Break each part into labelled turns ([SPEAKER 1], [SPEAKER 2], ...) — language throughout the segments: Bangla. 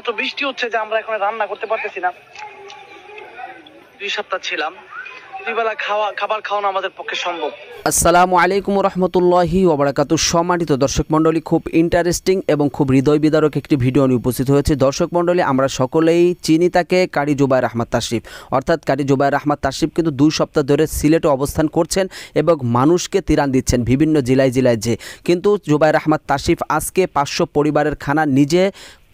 [SPEAKER 1] এত বৃষ্টি হচ্ছে যে আমরা এখন রান্না করতে পারতেছি না দুই সপ্তাহ ছিলাম
[SPEAKER 2] আসসালামু আলাইকুম রহমতুল্লাহি ওবরাকাতু সম্মানিত দর্শক মণ্ডলী খুব ইন্টারেস্টিং এবং খুব হৃদয় বিদারক একটি ভিডিও নিয়ে উপস্থিত হয়েছে দর্শক মণ্ডলী আমরা সকলেই চিনি তাকে কারি জুবায়ের আহমদ তাশিফ অর্থাৎ কারি জুবাইর আহমদ তাশরিফ কিন্তু দুই সপ্তাহ ধরে সিলেটে অবস্থান করছেন এবং মানুষকে তিরান দিচ্ছেন বিভিন্ন জেলায় জেলায় যে কিন্তু জুবায়ের আহমদ তাশিফ আজকে পাঁচশো পরিবারের খানা নিজে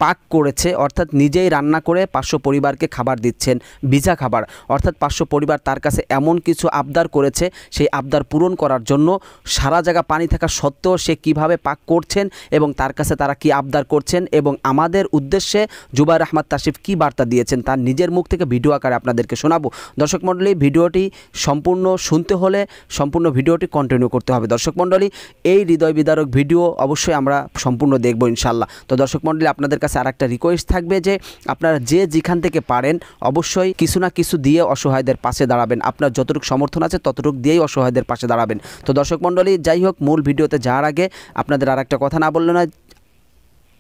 [SPEAKER 2] পাক করেছে অর্থাৎ নিজেই রান্না করে পাঁচশো পরিবারকে খাবার দিচ্ছেন ভিজা খাবার অর্থাৎ পাঁচশো পরিবার তার কাছে এমন কিছু আবদার করেছে সেই আবদার পূরণ করার জন্য সারা জায়গা পানি থাকা সত্ত্বেও সে কিভাবে পাক করছেন এবং তার কাছে তারা কি আবদার করছেন এবং আমাদের উদ্দেশ্যে জুবাইর আহমদ তাসিফ কি বার্তা দিয়েছেন তার নিজের মুখ থেকে ভিডিও আকারে আপনাদেরকে শোনাবো দর্শক মণ্ডলী ভিডিওটি সম্পূর্ণ শুনতে হলে সম্পূর্ণ ভিডিওটি কন্টিনিউ করতে হবে দর্শক মণ্ডলী এই হৃদয় বিদারক ভিডিও অবশ্যই আমরা সম্পূর্ণ দেখব ইনশাল্লাহ তো দর্শক মণ্ডলী আপনাদের কাছে আর একটা রিকোয়েস্ট থাকবে যে আপনারা যে যেখান থেকে পারেন অবশ্যই কিছু না কিছু দিয়ে অসহায়দের পাশে দাঁড়াবেন আপনার যতটুকু সমর্থন আছে ততটুকু দিয়েই অসহায়দের পাশে দাঁড়াবেন তো দর্শক মণ্ডলী যাই হোক মূল ভিডিওতে যাওয়ার আগে আপনাদের আর একটা কথা না বললো না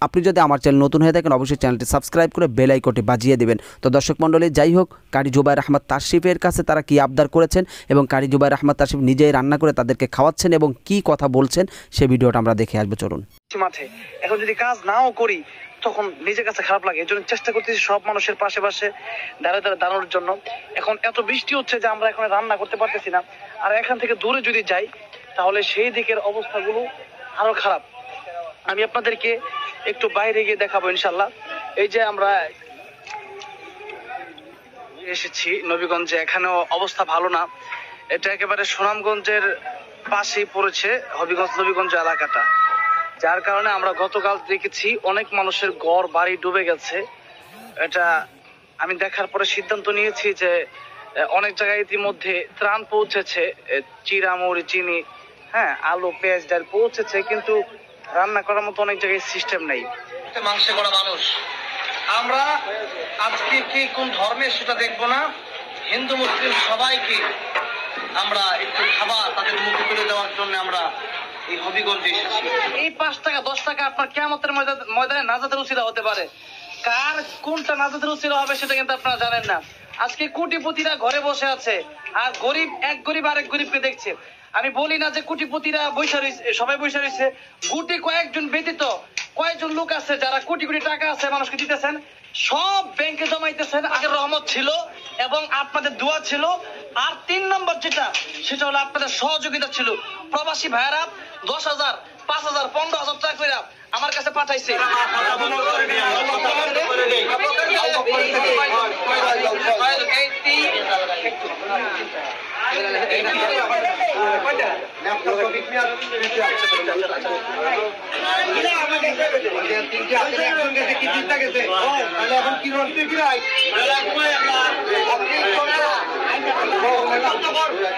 [SPEAKER 2] আপনি যদি আমার চ্যানেল নতুন হয়ে থাকেন অবশ্যই চ্যানেলটি সাবস্ক্রাইব করে বেল আইকনটি বাজিয়ে দেবেন তো দর্শক মণ্ডলী যাই হোক কারি জুবাইর আহমদ তাশিফের কাছে তারা কি আবদার করেছেন এবং কারি জুবাইর আহমদ তাশিফ নিজেই রান্না করে তাদেরকে খাওয়াচ্ছেন এবং কি কথা বলছেন সে ভিডিওটা আমরা দেখে আসবো চলুন
[SPEAKER 1] মাঠে এখন যদি কাজ নাও করি তখন নিজের কাছে খারাপ লাগে এজন্য চেষ্টা করতেছি সব মানুষের পাশে পাশে দাঁড়ায় দাঁড়ে দাঁড়ানোর জন্য এখন এত বৃষ্টি হচ্ছে যে আমরা এখন রান্না করতে পারতেছি না আর এখান থেকে দূরে যদি যাই তাহলে সেই দিকের অবস্থাগুলো আরো খারাপ আমি আপনাদেরকে একটু বাইরে গিয়ে দেখাবো ইনশাল্লাহ এই যে আমরা এসেছি নবীগঞ্জে এখানেও অবস্থা ভালো না এটা একেবারে সুনামগঞ্জের পাশেই পড়েছে হবিগঞ্জ নবীগঞ্জ এলাকাটা যার কারণে আমরা গতকাল দেখেছি অনেক মানুষের গড় বাড়ি ডুবে গেছে এটা আমি দেখার পরে সিদ্ধান্ত নিয়েছি যে অনেক জায়গায় ইতিমধ্যে ত্রাণ পৌঁছেছে চিরামৌরি চিনি হ্যাঁ আলু পেঁয়াজ ডাল পৌঁছেছে কিন্তু রান্না করার মতো অনেক জায়গায় সিস্টেম নেই মাংস করা মানুষ আমরা আজকে কি কোন ধর্মের সেটা দেখব না হিন্দু মুসলিম সবাইকে আমরা একটু খাবার তাদের মুখে তুলে দেওয়ার জন্য আমরা এই হবিগঞ্জে এই পাঁচ টাকা দশ টাকা আপনার কেমতের ময়দানে হতে পারে কার কোনটা হবে সেটা কিন্তু আপনারা জানেন না আজকে কোটিপতিরা ঘরে বসে আছে আর গরিব এক গরিব আরেক গরিবকে দেখছে আমি বলি না যে কোটিপতিরা বৈশা রয়েছে সবাই বৈশা রয়েছে গুটি কয়েকজন ব্যতীত কয়েকজন লোক আছে যারা কোটি কোটি টাকা আছে মানুষকে দিতেছেন সব ব্যাংকে জমাইতেছেন আগের রহমত ছিল এবং আপনাদের দোয়া ছিল আর তিন নম্বর যেটা সেটা হলো আপনাদের সহযোগিতা ছিল প্রবাসী ভাইয়ারা দশ হাজার পাঁচ হাজার পনেরো হাজার টাকা করে আমার কাছে পাঠাইছে কি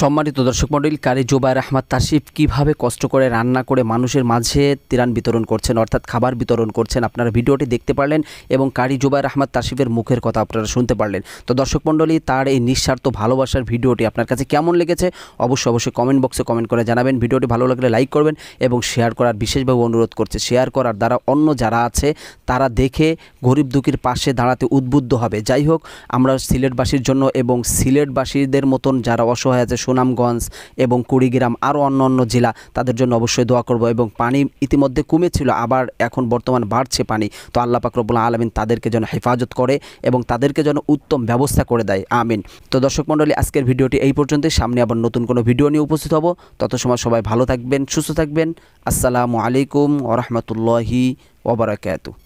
[SPEAKER 2] সম্মানিত দর্শক মন্ডলী কারি জোবায়ের আহমদ তাসিফ কিভাবে কষ্ট করে রান্না করে মানুষের মাঝে তিরান বিতরণ করছেন অর্থাৎ খাবার বিতরণ করছেন আপনারা ভিডিওটি দেখতে পারলেন এবং কারি জোবায়ের আহমদ তাসিফের মুখের কথা আপনারা শুনতে পারলেন তো দর্শক মণ্ডলী তার এই নিঃস্বার্থ ভালোবাসার ভিডিওটি আপনার কাছে কেমন লেগেছে অবশ্যই অবশ্যই কমেন্ট বক্সে কমেন্ট করে জানাবেন ভিডিওটি ভালো লাগলে লাইক করবেন এবং শেয়ার করার বিশেষভাবে অনুরোধ করছে শেয়ার করার দ্বারা অন্য যারা আছে তারা দেখে গরিব দুঃখীর পাশে দাঁড়াতে উদ্বুদ্ধ হবে যাই হোক আমরা সিলেটবাসীর জন্য এবং সিলেটবাসীদের মতন যারা অসহায় আছে রয়েছে সুনামগঞ্জ এবং কুড়িগ্রাম আরও অন্য অন্য জেলা তাদের জন্য অবশ্যই দোয়া করব এবং পানি ইতিমধ্যে কমেছিল আবার এখন বর্তমান বাড়ছে পানি তো আল্লাহ পাকরবুল্লা আলমিন তাদেরকে যেন হেফাজত করে এবং তাদেরকে যেন উত্তম ব্যবস্থা করে দেয় আমিন তো দর্শক মণ্ডলী আজকের ভিডিওটি এই পর্যন্তই সামনে আবার নতুন কোনো ভিডিও নিয়ে উপস্থিত হব তত সময় সবাই ভালো থাকবেন সুস্থ থাকবেন আসসালামু আলাইকুম ওরহমতুল্লাহি ওবরাকাতু